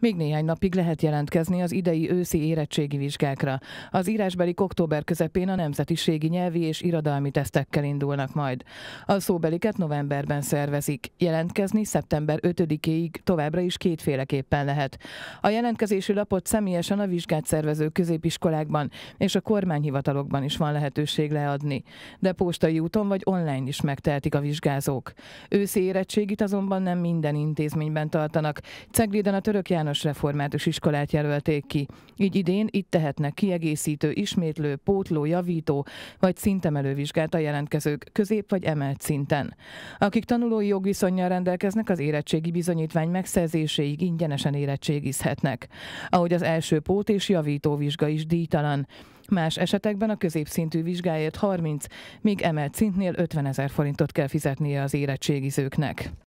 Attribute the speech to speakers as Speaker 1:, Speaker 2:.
Speaker 1: Még néhány napig lehet jelentkezni az idei őszi érettségi vizsgákra. Az írásbeli október közepén a nemzetiségi nyelvi és irodalmi tesztekkel indulnak majd. A szóbeliket novemberben szervezik. Jelentkezni szeptember 5-éig továbbra is kétféleképpen lehet. A jelentkezési lapot személyesen a vizsgát szervező középiskolákban és a kormányhivatalokban is van lehetőség leadni. De postai úton vagy online is megtehetik a vizsgázók. Őszi érettségit azonban nem minden intézményben tartanak. Cegliden a török János általános református iskolát jelölték ki. Így idén itt tehetnek kiegészítő, ismétlő, pótló, javító vagy szintemelő vizsgát a jelentkezők közép vagy emelt szinten. Akik tanulói jogviszonyjal rendelkeznek, az érettségi bizonyítvány megszerzéséig ingyenesen érettségizhetnek. Ahogy az első pót és javító vizsga is díjtalan. Más esetekben a középszintű vizsgáért 30, míg emelt szintnél 50 ezer forintot kell fizetnie az érettségizőknek.